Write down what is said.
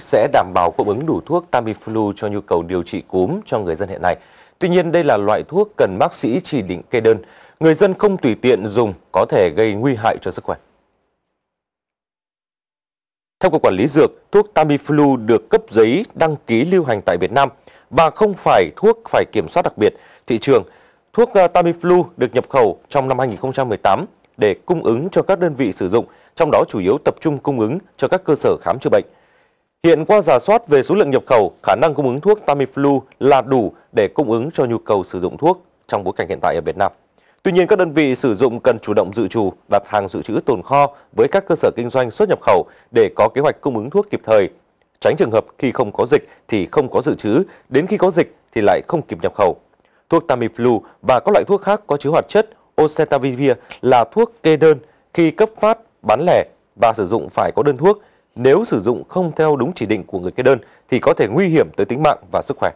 sẽ đảm bảo cung ứng đủ thuốc Tamiflu cho nhu cầu điều trị cúm cho người dân hiện nay. Tuy nhiên, đây là loại thuốc cần bác sĩ chỉ định kê đơn. Người dân không tùy tiện dùng có thể gây nguy hại cho sức khỏe. Theo Cục Quản lý Dược, thuốc Tamiflu được cấp giấy đăng ký lưu hành tại Việt Nam và không phải thuốc phải kiểm soát đặc biệt thị trường. Thuốc ờ, Tamiflu được nhập khẩu trong năm 2018 để cung ứng cho các đơn vị sử dụng, trong đó chủ yếu tập trung cung ứng cho các cơ sở khám chữa bệnh. Hiện qua giả soát về số lượng nhập khẩu, khả năng cung ứng thuốc Tamiflu là đủ để cung ứng cho nhu cầu sử dụng thuốc trong bối cảnh hiện tại ở Việt Nam. Tuy nhiên, các đơn vị sử dụng cần chủ động dự trù, đặt hàng dự trữ tồn kho với các cơ sở kinh doanh xuất nhập khẩu để có kế hoạch cung ứng thuốc kịp thời, tránh trường hợp khi không có dịch thì không có dự trữ, đến khi có dịch thì lại không kịp nhập khẩu. Thuốc Tamiflu và các loại thuốc khác có chứa hoạt chất Oseltavivir là thuốc kê đơn khi cấp phát, bán lẻ và sử dụng phải có đơn thuốc nếu sử dụng không theo đúng chỉ định của người kê đơn thì có thể nguy hiểm tới tính mạng và sức khỏe